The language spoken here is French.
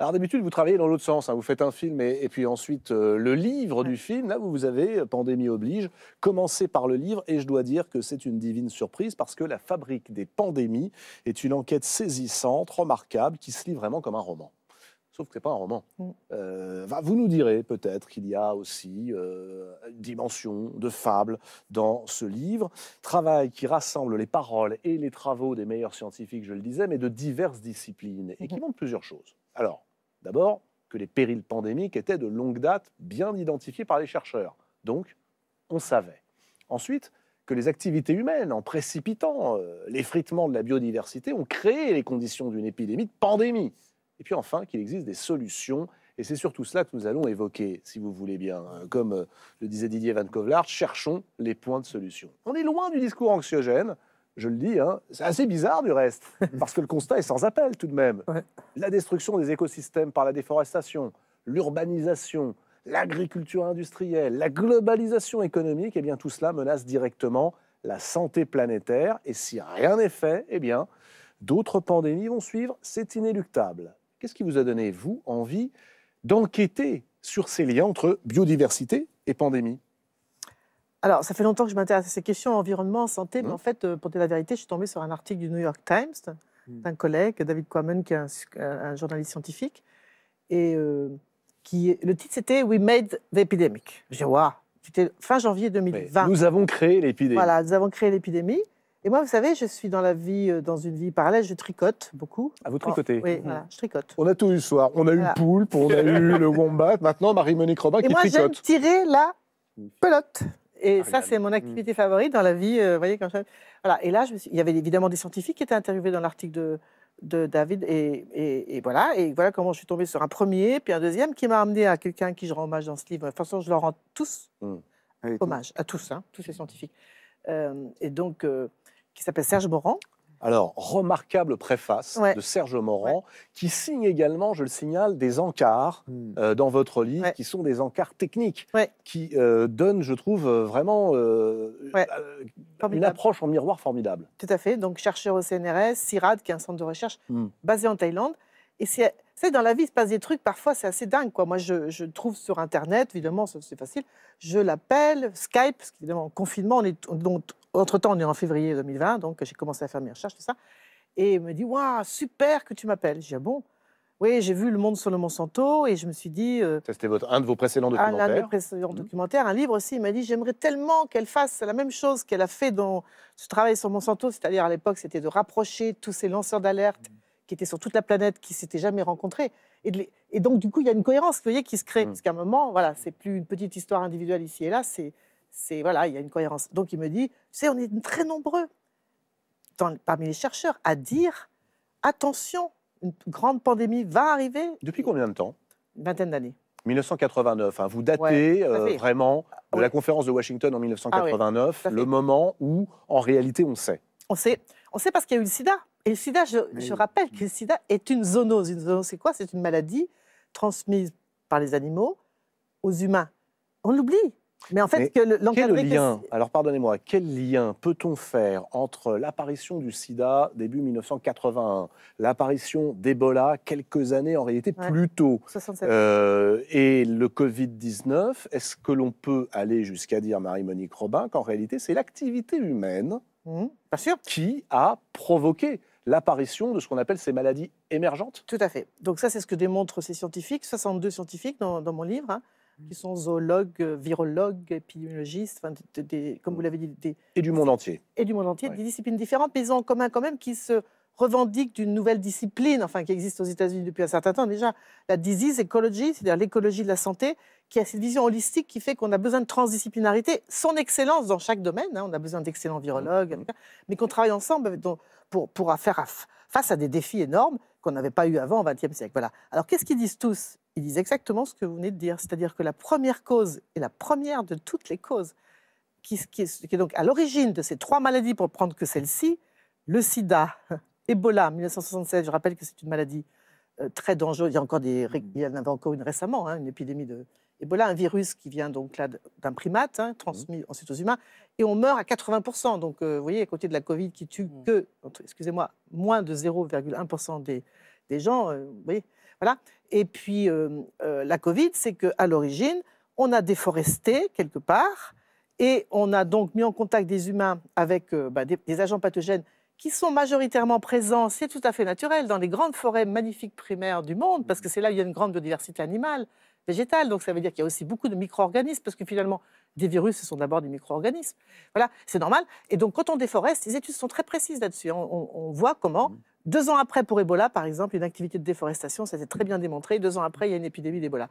Alors d'habitude, vous travaillez dans l'autre sens. Hein. Vous faites un film et, puis ensuite euh, le livre du film. Là, vous, vous avez, euh, pandémie oblige, commencé par le livre. Et je dois dire que c'est une divine surprise parce que La fabrique des pandémies est une enquête saisissante, remarquable, qui se lit vraiment comme un roman. Sauf que ce n'est pas un roman. Mm. Euh, vous nous direz peut-être qu'il y a aussi une dimension de fable dans ce livre. Travail qui rassemble les paroles et les travaux des meilleurs scientifiques, je le disais, mais de diverses disciplines et qui mm-hmm. montre plusieurs choses. Alors, D'abord, que les périls pandémiques étaient de longue date bien identifiés par les chercheurs. Donc, on savait. Ensuite, que les activités humaines, en précipitant euh, l'effritement de la biodiversité, ont créé les conditions d'une épidémie de pandémie. Et puis enfin, qu'il existe des solutions. Et c'est surtout cela que nous allons évoquer, si vous voulez bien. Euh, comme euh, le disait Didier Van Kovelart, cherchons les points de solution. On est loin du discours anxiogène, je le dis, hein, c'est assez bizarre du reste, parce que le constat est sans appel tout de même. La destruction des écosystèmes par la déforestation, l'urbanisation, l'agriculture industrielle, la globalisation économique, eh bien tout cela menace directement la santé planétaire. Et si rien n'est fait, eh bien d'autres pandémies vont suivre. C'est inéluctable. Qu'est-ce qui vous a donné, vous, envie d'enquêter sur ces liens entre biodiversité et pandémie alors, ça fait longtemps que je m'intéresse à ces questions environnement, santé, mais mmh. en fait, euh, pour dire la vérité, je suis tombée sur un article du New York Times mmh. d'un collègue, David Quammen, qui est un, journaliste scientifique. Et euh, qui, le titre, c'était We Made the Epidemic. Je dis, waouh, c'était fin janvier 2020. nous avons créé l'épidémie. Voilà, nous avons créé l'épidémie. Et moi, vous savez, je suis dans la vie, euh, dans une vie parallèle, je tricote beaucoup. À ah, vous tricotez oh, Oui, mmh. je tricote. On a tout eu ce soir. On a eu le poulpe, on a eu le wombat. Maintenant, Marie-Monique Robin qui tricote. Et moi, j'ai tiré la pelote. Et ça, c'est mon mm. activité favorite dans la vie. Euh, voyez, quand voilà. Et là, je il y avait évidemment des scientifiques qui étaient interviewés dans l'article de, David. Et, voilà. Et voilà comment je suis tombée sur un premier, puis un deuxième, qui m'a amené à quelqu'un qui je rends hommage dans ce livre. De toute façon, je leur rends tous mm. ah hommage, à tous, hein, tous ces scientifiques. Euh, et donc, euh, qui s'appelle Serge Morand. Alors, remarquable préface de Serge Morand, qui signe également, je le signale, des encarts hmm. euh, dans votre livre, qui sont des encarts techniques, qui euh, donnent, je trouve, euh, vraiment une approche en miroir formidable. Tout à fait. Donc, chercheur au CNRS, CIRAD, qui est un centre de recherche hmm. basé en Thaïlande. Et c'est dans la vie, il se passe des trucs, parfois, c'est assez dingue. Quoi. Moi, je, trouve sur Internet, évidemment, c'est facile, je l'appelle, Skype, parce qu'évidemment, en confinement, on est, on, entre-temps, on est en février 2020, donc j'ai commencé à faire mes recherches, tout ça. Et il me dit Waouh, super que tu m'appelles. J'ai dit, ah bon Oui, j'ai vu Le Monde sur le Monsanto et je me suis dit. Euh, ça, c'était votre, un de vos précédents documentaires. Un de mes précédents mhm. documentaires, un livre aussi. Il m'a dit J'aimerais tellement qu'elle fasse la même chose qu'elle a fait dans ce travail sur Monsanto, c'est-à-dire à, l'époque, c'était de rapprocher tous ces lanceurs d'alerte. Mhm. qui étaient sur toute la planète, qui s'étaient jamais rencontrés. Et, et, donc, du coup, il y a une cohérence, vous voyez, qui se crée. Mhm. Parce qu'à un moment, voilà, c'est plus une petite histoire individuelle ici et là, c'est c'est voilà, il y a une cohérence. Donc il me dit, tu on est très nombreux parmi les chercheurs à dire, attention, une grande pandémie va arriver. Depuis combien de temps Une vingtaine d'années. 1989. Hein. vous datez euh, vraiment ah de la conférence de Washington en 1989, ah le moment où, en réalité, on sait. On sait, on sait parce qu'il y a eu le sida. Et le sida, je, je rappelle que le sida est une zoonose. Une zoonose, c'est quoi C'est une maladie transmise par les animaux aux humains. On l'oublie. Mais en fait, quel lien Alors pardonnez-moi, quel lien peut-on faire entre l'apparition du SIDA début 1981, l'apparition d'Ebola quelques années en réalité plus tôt, euh, et le Covid 19 Est-ce que l'on peut aller jusqu'à dire Marie-Monique Robin qu'en réalité c'est l'activité humaine mmh, sûr. qui a provoqué l'apparition de ce qu'on appelle ces maladies émergentes Tout à fait. Donc ça, c'est ce que démontrent ces scientifiques, 62 scientifiques dans, mon livre. Hein qui sont zoologues, euh, virologues, épidémiologistes, enfin, comme vous mm. l'avez dit. et du monde entier. Et du monde entier, des disciplines différentes, mais ils ont en commun quand même qui se revendiquent d'une nouvelle discipline, enfin qui existe aux États-Unis depuis un certain temps déjà, la disease ecology, c'est-à-dire l'écologie de la santé, qui a cette vision holistique qui fait qu'on a besoin de transdisciplinarité, son excellence dans chaque domaine, hein. on a besoin d'excellents virologues, mm. mais qu'on travaille ensemble pour, pour faire face à des défis énormes qu'on n'avait pas eu avant au XXe siècle. Voilà. Alors qu'est-ce qu'ils disent tous ils disent exactement ce que vous venez de dire, c'est-à-dire que la première cause et la première de toutes les causes qui, est donc à l'origine de ces trois maladies, pour prendre que celle-ci, le sida, Ebola, 1976, je rappelle que c'est une maladie euh, très dangereuse, il y, a encore des, mm. en avait encore une récemment, hein, une épidémie de Ebola, un virus qui vient donc là d'un primate, hein, transmis mm. ensuite aux humains, et on meurt à 80%. Donc euh, vous voyez, à côté de la Covid qui tue mm. que, excusez-moi, moins de 0,1% des, des gens, euh, vous voyez, et puis, euh, euh, la Covid, c'est qu'à l'origine, on a déforesté quelque part et on a donc mis en contact des humains avec euh, bah, des, agents pathogènes qui sont majoritairement présents, c'est tout à fait naturel, dans les grandes forêts magnifiques primaires du monde, parce que c'est là où il y a une grande biodiversité animale, végétale. Donc, ça veut dire qu'il y a aussi beaucoup de micro-organismes, parce que finalement, des virus, ce sont d'abord des micro-organismes. Voilà, c'est normal. Et donc, quand on déforeste, les études sont très précises là-dessus. on, voit comment deux ans après, pour Ebola, par exemple, une activité de déforestation, ça s'est très bien démontré. Deux ans après, il y a une épidémie d'Ebola.